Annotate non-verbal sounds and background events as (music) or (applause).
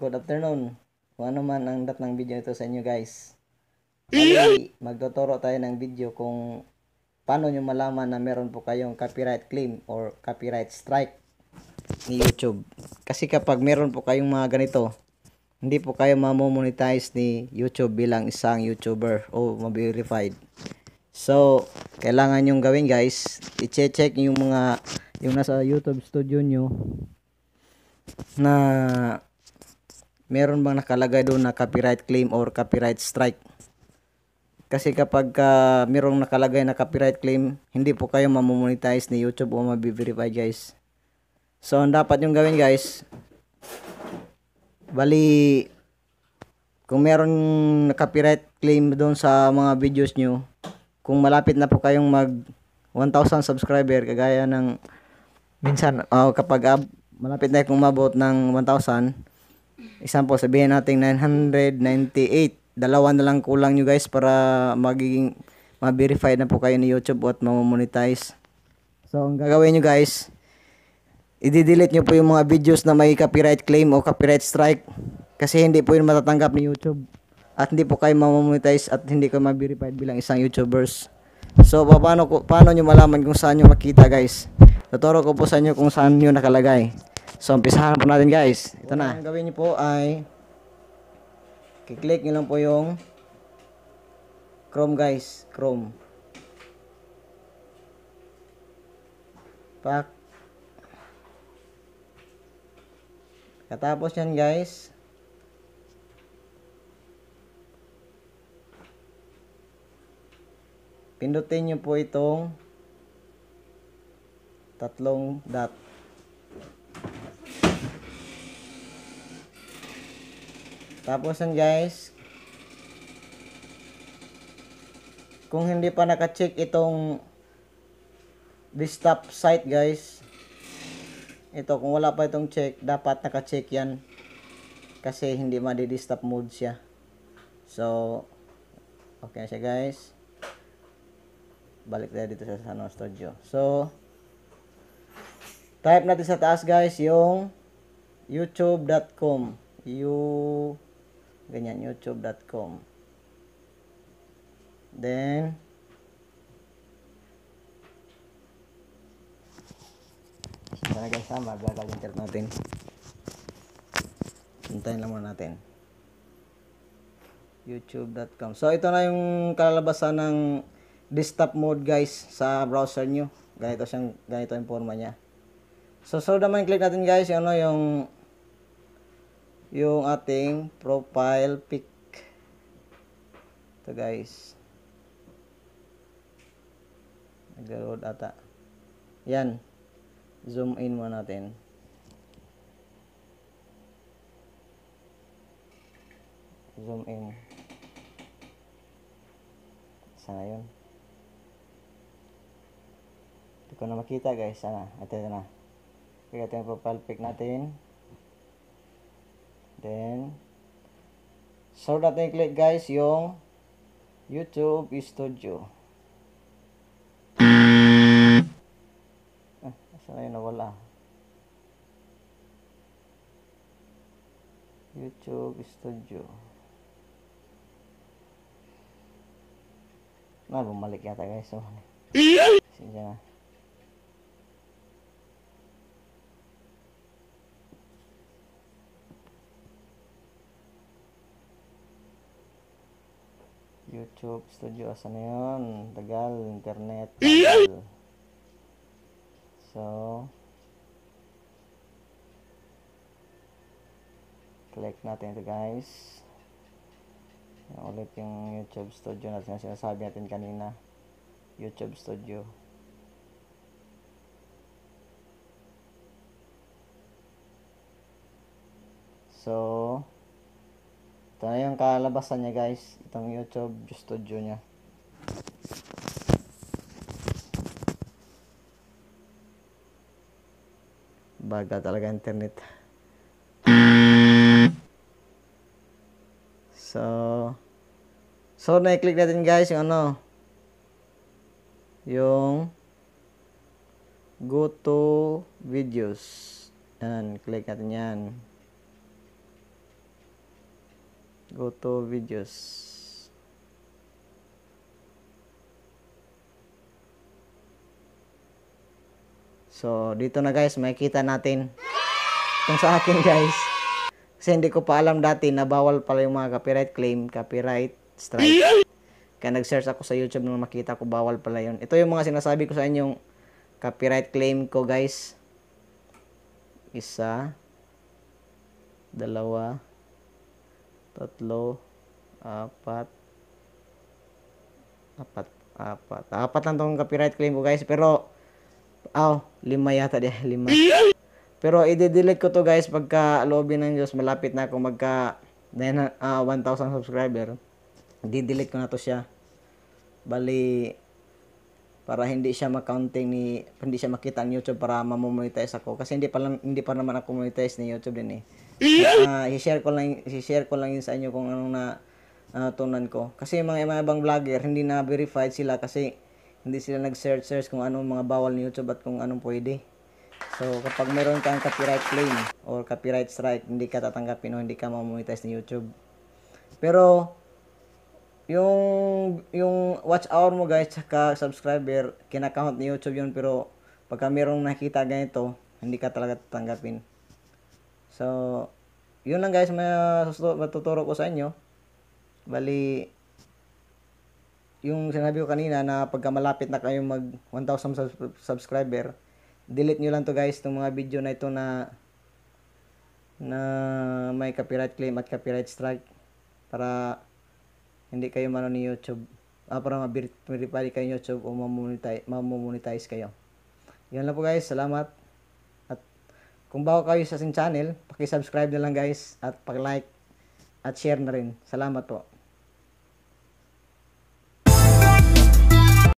good afternoon. Kung ano man ang ng video ito sa inyo guys. Ay, magtuturo tayo ng video kung paano nyo malaman na meron po kayong copyright claim or copyright strike ni YouTube. Kasi kapag meron po kayong mga ganito, hindi po kayo mamomonetize ni YouTube bilang isang YouTuber o ma-verified. So, kailangan yung gawin guys, i-check yung mga yung nasa YouTube studio nyo na meron bang nakalagay doon na copyright claim or copyright strike. Kasi kapag uh, merong nakalagay na copyright claim, hindi po kayo mamomonetize ni YouTube o mabiverify guys. So, ang dapat yung gawin guys, bali, kung meron na copyright claim doon sa mga videos nyo, kung malapit na po kayong mag 1,000 subscriber, kagaya ng minsan, uh, kapag uh, malapit na kung mabot ng 1,000, Example, sabihin natin 998. Dalawa na lang kulang nyo guys para magiging ma-verify na po kayo ni YouTube at mamonetize. So, ang gagawin nyo guys, i-delete nyo po yung mga videos na may copyright claim o copyright strike kasi hindi po yun matatanggap ni YouTube at hindi po kayo mamonetize at hindi kayo ma verify bilang isang YouTubers. So, paano, paano nyo malaman kung saan nyo makita guys? Tuturo ko po sa inyo kung saan nyo nakalagay. So, umpisahan po natin guys. Ito na. Ang gawin niyo po ay kiklik niyo lang po yung Chrome guys. Chrome. Pack. Katapos yan guys. Pindutin niyo po itong tatlong dot. Tapos yan guys, kung hindi pa naka-check itong desktop site guys, ito kung wala pa itong check, dapat naka-check yan kasi hindi madi-desktop mode siya. So, okay na siya guys. Balik tayo dito sa Sano Studio. So, type natin sa taas guys yung youtube.com you ganyan youtube.com then talaga sa maglalag internet natin puntahin lang muna natin youtube.com so ito na yung kalalabasan ng desktop mode guys sa browser nyo ganito siyang ganito yung forma niya so so naman click natin guys yung ano yung yung ating profile pic. Ito guys. Nag-load ata. Yan. Zoom in muna natin. Zoom in. Sana yun. Hindi ko na makita guys. Sana. Ito na. Kaya ito yung profile pic natin. Then, so natin i-click guys yung YouTube Studio. Ah, saan na yun? Nawala. YouTube Studio. Na, ah, bumalik yata guys. Bumalik. Sige na. YouTube Studio. Asan na yun? Tagal. Internet. Tagal. So, click natin ito guys. Yan ulit yung YouTube Studio na sinasabi natin kanina. YouTube Studio. So, ito na yung kalabasan niya guys. Itong YouTube studio niya. Baga talaga internet. So, so na-click natin guys yung ano. Yung go to videos. Yan, click natin yan go to videos So, dito na guys, makita natin kung sa akin guys. Kasi hindi ko pa alam dati na bawal pala yung mga copyright claim, copyright strike. Kaya nag-search ako sa YouTube nung makita ko bawal pala yun. Ito yung mga sinasabi ko sa inyong copyright claim ko guys. Isa, dalawa, tatlo, apat, apat, apat. Apat lang tong copyright claim ko guys. Pero, aw, oh, lima yata di, (laughs) lima. Pero, i-delete ko to guys pagka lobby ng Diyos. Malapit na ako magka then, uh, 1,000 subscriber. I-delete ko na to siya. Bali, para hindi siya ma-counting ni hindi siya makita ng YouTube para ma-monetize ako kasi hindi pa lang hindi pa naman ako monetize ni YouTube din eh. Uh, i-share ko lang i-share ko lang yun sa inyo kung anong na natunan ko. Kasi mga mga ibang vlogger hindi na verified sila kasi hindi sila nag-search search kung anong mga bawal ni YouTube at kung anong pwede. So kapag meron kang copyright claim or copyright strike, hindi ka tatanggapin o hindi ka ma-monetize ni YouTube. Pero yung yung watch hour mo guys tsaka subscriber kinakount ni YouTube yun pero pagka merong nakita ganito hindi ka talaga tatanggapin so yun lang guys may matuturo ko sa inyo bali yung sinabi ko kanina na pagka malapit na kayo mag 1000 subscriber delete nyo lang to guys itong mga video na ito na na may copyright claim at copyright strike para hindi kayo mano ni YouTube uh, para ma-verify kayo YouTube o mamonetize, mamonetize kayo. Yan lang po guys. Salamat. At kung bago kayo sa ating channel, paki-subscribe na lang guys at paki-like at share na rin. Salamat po.